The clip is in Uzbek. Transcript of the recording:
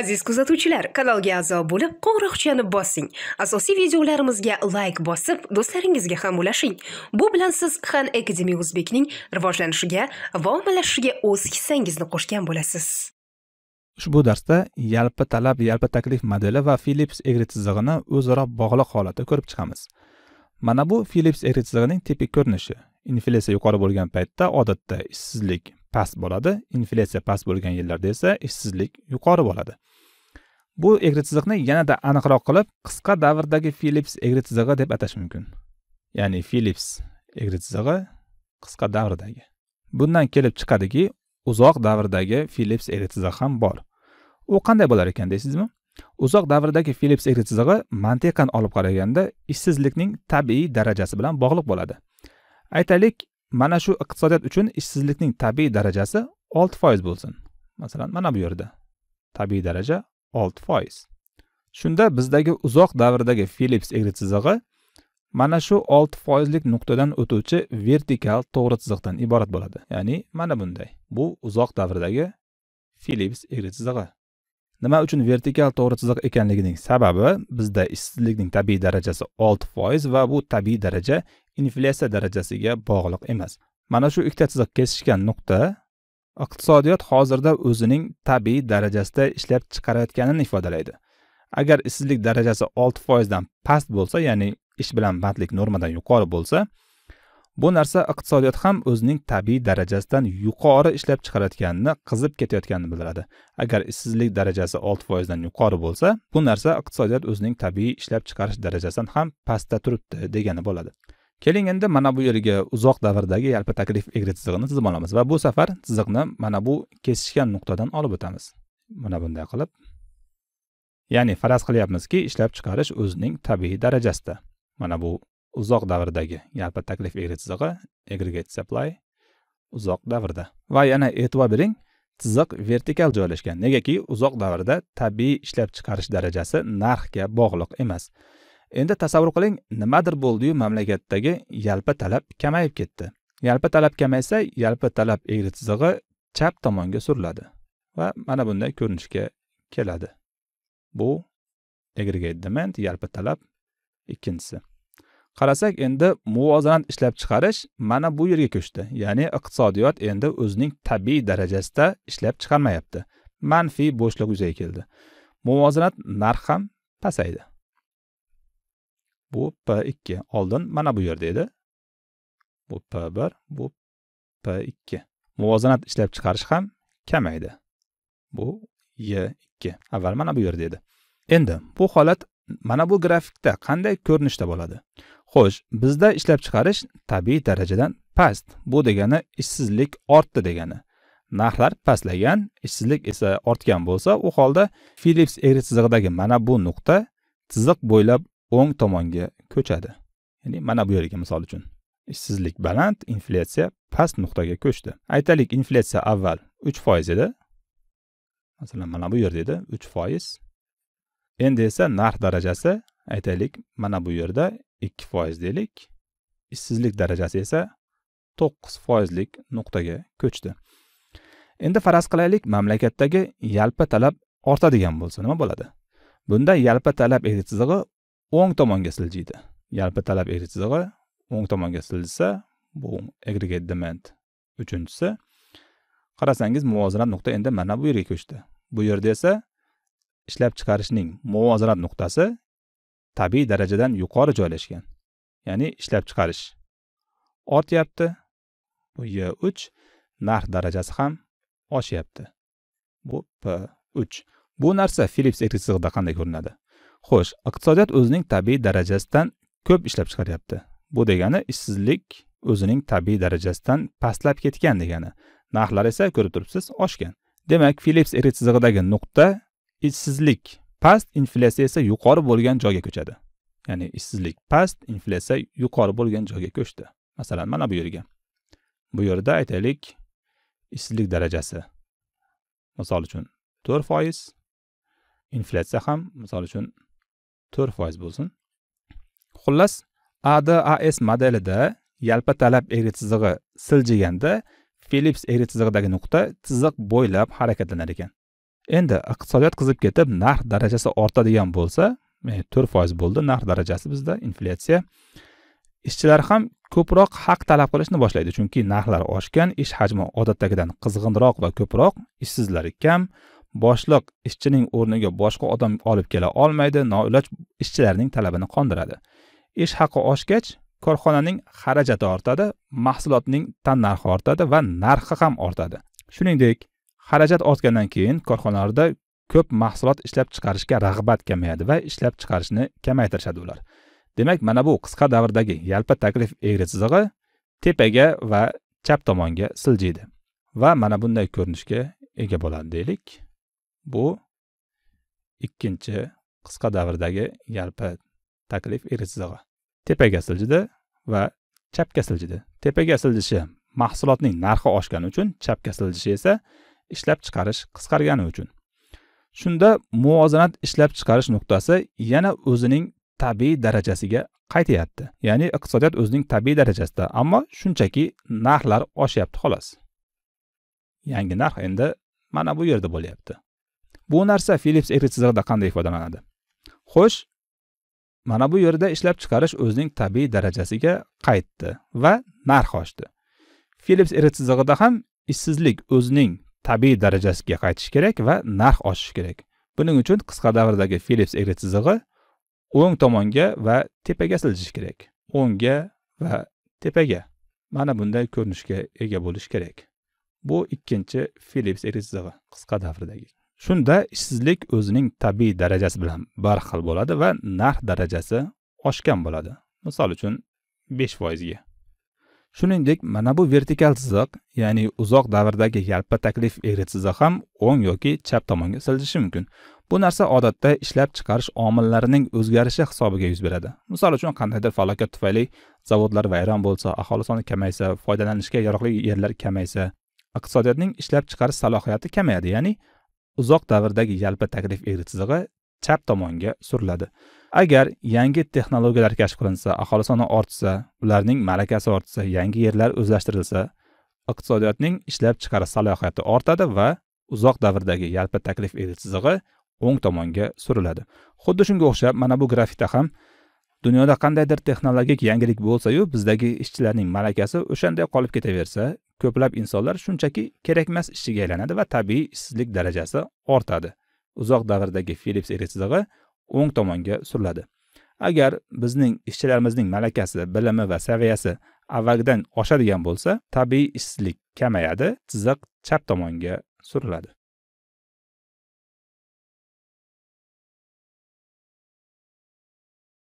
aziz kuzatuvchilar kanalga a'zo bo'lib qo'ng'iroqchani bossing asosiy videolarimizga layk bosib do'stlaringizga ham ulashing bu bilan siz han akademi o'zbekning rivojlanishiga va ommalashishiga o'z hissangizni qo'shgan bo'lasiz ushbu darsda yalpi talab yalpi taklif modeli va filips egri chizig'ini o'zaro bog'liq holatda ko'rib chiqamiz mana bu filips egri chizig'ining tipik ko'rinishi inflyatsiya yuqori bo'lgan paytda odatda ishsizlik past bo'ladi inflyatsiya past bo'lgan yillarda esa ishsizlik yuqori bo'ladi bu egri chiziqni yanada aniqroq qilib qisqa davrdagi filips egri chizig'i deb atash mumkin ya'ni filips egri chizig'i qisqa davrdagi bundan kelib chiqadiki uzoq davrdagi filips egri chizig'i ham bor u qanday bo'lar ekan deysizmi uzoq davrdagi filips egri chizig'i mantiqan olib qaraganda ishsizlikning tabiiy darajasi bilan bog'liq bo'ladi aytaylik mana shu iqtisodiyot uchun ishsizlikning tabiiy darajasi olti foiz bo'lsin masalan mana bu yerda tabiiy daraja olti foiz shunda bizdagi uzoq davrdagi filips egri chizig'i mana shu olti foizlik nuqtadan o'tuvchi vertikal to'g'ri chiziqdan iborat bo'ladi ya'ni mana bunday bu uzoq davrdagi filips egri chizig'i nima uchun vertikal to'g'ri chiziq ekanligining sababi bizda ishsizlikning tabiiy darajasi olti foiz va bu tabiiy daraja inflyatsiya darajasiga bog'liq emas mana shu ikkita chiziq kesishgan nuqta iqtisodiyot hozirda o'zining tabiiy darajasida ishlab chiqarayotganini ifodalaydi agar ishsizlik darajasi olti foizdan past bo'lsa ya'ni ish bilan bandlik normadan yuqori bo'lsa bu narsa iqtisodiyot ham o'zining tabiiy darajasidan yuqori ishlab chiqarayotganini qizib ketayotganini bildiradi agar ishsizlik darajasi olti foizdan yuqori bo'lsa bu narsa iqtisodiyot o'zining tabiiy ishlab chiqarish darajasidan ham pastda turibdi degani bo'ladi keling endi mana bu yerga uzoq davrdagi yalpi taklif egri chizig'ini chizib olamiz va bu safar chiziqni mana bu kesishgan nuqtadan olib o'tamiz mana bunday qilib ya'ni faraz qilyapmizki ishlab chiqarish o'zining tabiiy darajasida mana bu uzoq davrdagi yalpi taklif egri chizig'i aggregate supply uzoq davrda va yana e'tibor bering chiziq vertikal joylashgan negaki uzoq davrda tabiiy ishlab chiqarish darajasi narxga bog'liq emas endi tasavvur qiling nimadir bo'ldiyu mamlakatdagi yalpi talab kamayib ketdi yalpi talab kamaysa yalpi talab egri chizig'i chap tomonga suriladi va mana bunday ko'rinishga keladi bu aggregate demand yalpi talab ikkinchisi qarasak endi muvozanat ishlab chiqarish mana bu yerga ko'chdi ya'ni iqtisodiyot endi o'zining tabiiy darajasida ishlab chiqarmayapti manfiy bo'shliq yuzaga keldi muvozanat narx ham pasaydi bu p2 oldin mana bu yerda edi bu p1 bu p2 muvozanat ishlab chiqarish ham kamaydi bu y2 avval mana bu yerda edi endi bu holat mana bu grafikda qanday ko'rinishda bo'ladi xo'sh bizda ishlab chiqarish tabiiy darajadan past bu degani ishsizlik ortdi degani narxlar pastlagan ishsizlik esa ortgan bo'lsa u holda Phillips egri chizig'idagi mana bu nuqta chiziq bo'ylab o'ng tomonga ko'chadi ya'ni mana bu yerga misol uchun ishsizlik baland inflyatsiya past nuqtaga ko'chdi aytaylik inflyatsiya avval uch foiz edi masalan mana bu yerda edi uch foiz endi esa narx darajasi aytaylik mana bu yerda ikki foiz deylik ishsizlik darajasi esa to'qqiz foizlik nuqtaga ko'chdi endi faraz qilaylik mamlakatdagi yalpi talab ortadigan bo'lsa nima bo'ladi bunda yalpi talab egri chizig'i o'ng tomonga siljiydi yalpi talab chizig'i o'ng tomonga siljisa bu aggregate demand uchinchisi qarasangiz muvozanat nuqta endi mana bu yerga ko'chdi bu yerda esa ishlab chiqarishning muvozanat nuqtasi tabiiy darajadan yuqori joylashgan ya'ni ishlab chiqarish ortyapti bu y uch narx darajasi ham oshyapti bu p uch bu narsa filips chizig'ida qanday ko'rinadi xo'sh iqtisodiyot o'zining tabiiy darajasidan ko'p ishlab chiqaryapti bu degani ishsizlik o'zining tabiiy darajasidan pastlab ketgan degani narxlar esa ko'rib turibsiz oshgan demak filips eri chizig'idagi nuqta ishsizlik past inflyatsiya esa yuqori bo'lgan joyga ko'chadi ya'ni ishsizlik past inflyatsiya yuqori bo'lgan joyga ko'chdi masalan mana bu yerga bu yerda aytaylik ishsizlik darajasi misol uchun to'rt foiz inflyatsiya ham misol uchun to'rt foiz bo'lsin xullas adas modelida yalpa talab egri chizig'i siljiganda filips egri chizig'idagi nuqta chiziq bo'ylab harakatlanar ekan endi iqtisodiyot qizib ketib narx darajasi ortadigan bo'lsa e, to'rt foiz bo'ldi narx darajasi bizda inflyatsiya ishchilar ham ko'proq haq talab qilishni boshlaydi chunki narxlar oshgan ish hajmi odatdagidan qizg'inroq va ko'proq ishsizlar kam boshliq ishchining o'rniga boshqa odam olib kela olmaydi noiloj ishchilarning talabini qondiradi ish haqi oshgach korxonaning xarajati ortadi mahsulotning tan narxi ortadi va narxi ham ortadi shuningdek xarajat ortgandan keyin korxonalarda ko'p mahsulot ishlab chiqarishga rag'bat kamayadi va ishlab chiqarishni kamaytirishadi ular demak mana bu qisqa davrdagi yalpi taklif egri chizig'i tepaga va chap tomonga siljiydi va mana bunday ko'rinishga ega bo'ladi deylik bu ikkinchi qisqa davrdagi yalpi taklif iritsizig'i tepaga siljidi va chapga siljidi tepaga siljishi mahsulotning narxi oshgani uchun chapga siljishi esa ishlab chiqarish qisqargani uchun shunda muvozanat ishlab chiqarish nuqtasi yana o'zining tabiiy darajasiga qaytyapti ya'ni iqtisodiyot o'zining tabiiy darajasida ammo shunchaki narxlar oshyapti xolos yangi narx endi mana bu yerda bo'lyapti bu narsa philips chizig'ida qanday ifodalanadi xo'sh mana bu yerda ishlab chiqarish o'zining tabiiy darajasiga qaytdi va narx oshdi philips chizig'ida ham ishsizlik o'zining tabiiy darajasiga qaytishi kerak va narx oshishi kerak buning uchun qisqa davrdagi philips chizig'i o'ng tomonga va tepaga siljishi kerak o'ngga va tepaga mana bunday ko'rinishga ega bo'lishi kerak bu ikkinchi philips chizig'i qisqa davrdagi shunda ishsizlik o'zining tabiiy darajasi bilan xil bo'ladi va narx darajasi oshgan bo'ladi misol uchun besh foizga shuningdek mana bu vertikal chiziq ya'ni uzoq davrdagi yalpa taklif egri chizig'i ham o'ng yoki chap tomonga siljishi mumkin bu narsa odatda ishlab chiqarish omillarining o'zgarishi hisobiga yuz beradi misol uchun qandaydir falokat tufayli zavodlar vayron bo'lsa aholi soni kamaysa foydalanishga yaroqli yerlar kamaysa iqtisodiyotning ishlab chiqarish salohiyati kamayadi ya'ni uzoq davrdagi yalpi taklif egri chizig'i chap tomonga suriladi agar yangi texnologiyalar kashf qilinsa aholi soni ortsa ularning malakasi ortsa yangi yerlar o'zlashtirilsa iqtisodiyotning ishlab chiqarish salohiyati ortadi va uzoq davrdagi yalpi taklif egri chizig'i o'ng tomonga suriladi xuddi shunga o'xshab mana bu grafikda ham dunyoda qandaydir texnologik yangilik bo'lsayu bizdagi ishchilarning malakasi o'shanday qolib ketaversa ko'plab insonlar shunchaki kerakmas ishchiga aylanadi va tabiiy ishsizlik darajasi ortadi uzoq davrdagi filips chizig'i o'ng tomonga suriladi agar bizning ishchilarimizning malakasi bilimi va saviyasi avvalgidan oshadigan bo'lsa tabiiy ishsizlik kamayadi chiziq chap tomonga suriladi